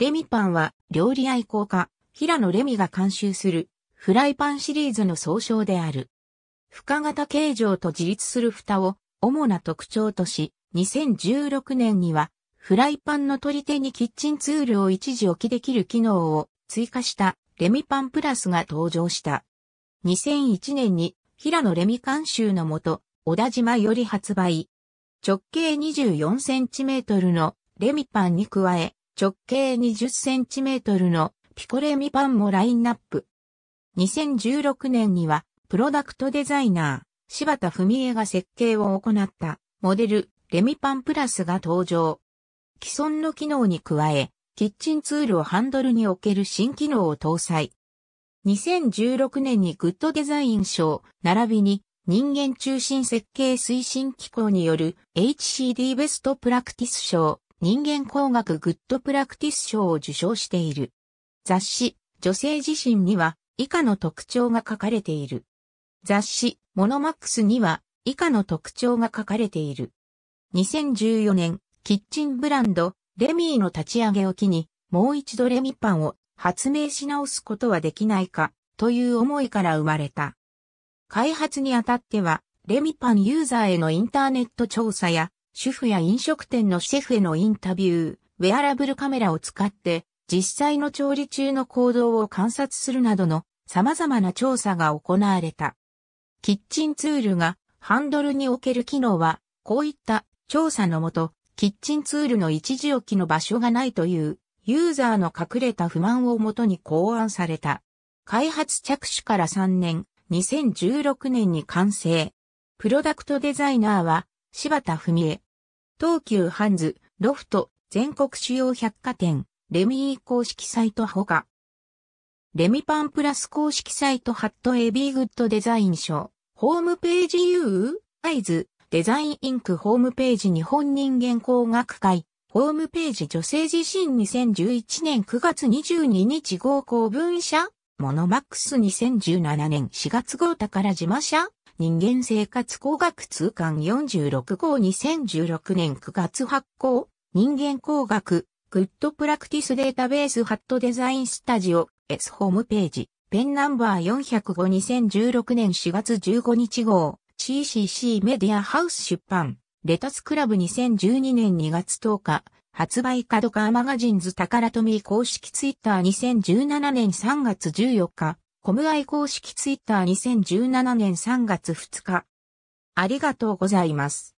レミパンは料理愛好家、平野レミが監修するフライパンシリーズの総称である。深型形状と自立する蓋を主な特徴とし、2016年にはフライパンの取り手にキッチンツールを一時置きできる機能を追加したレミパンプラスが登場した。2001年に平野レミ監修のもと、小田島より発売。直径 24cm のレミパンに加え、直径 20cm のピコレミパンもラインナップ。2016年には、プロダクトデザイナー、柴田文江が設計を行った、モデル、レミパンプラスが登場。既存の機能に加え、キッチンツールをハンドルにおける新機能を搭載。2016年にグッドデザイン賞、並びに人間中心設計推進機構による HCD ベストプラクティス賞、人間工学グッドプラクティス賞を受賞している。雑誌、女性自身には以下の特徴が書かれている。雑誌、モノマックスには以下の特徴が書かれている。2014年、キッチンブランド、レミーの立ち上げを機に、もう一度レミパンを発明し直すことはできないか、という思いから生まれた。開発にあたっては、レミパンユーザーへのインターネット調査や、主婦や飲食店のシェフへのインタビュー、ウェアラブルカメラを使って、実際の調理中の行動を観察するなどの様々な調査が行われた。キッチンツールがハンドルにおける機能は、こういった調査のもと、キッチンツールの一時置きの場所がないというユーザーの隠れた不満をもとに考案された。開発着手から3年、2016年に完成。プロダクトデザイナーは柴田文江。東急ハンズ、ロフト、全国主要百貨店、レミー公式サイトほか。レミパンプラス公式サイトハットエビーグッドデザイン賞、ホームページ U、アイズ、デザインインクホームページ日本人間工学会、ホームページ女性自身2011年9月22日号公文社モノマックス2017年4月号宝島社人間生活工学通巻46号2016年9月発行人間工学グッドプラクティスデータベースハットデザインスタジオ S ホームページペンナンバー405 2016年4月15日号 CCC メディアハウス出版レタスクラブ2012年2月10日発売カーマガジンズ宝富公式ツイッター2017年3月14日、コムアイ公式ツイッター2017年3月2日。ありがとうございます。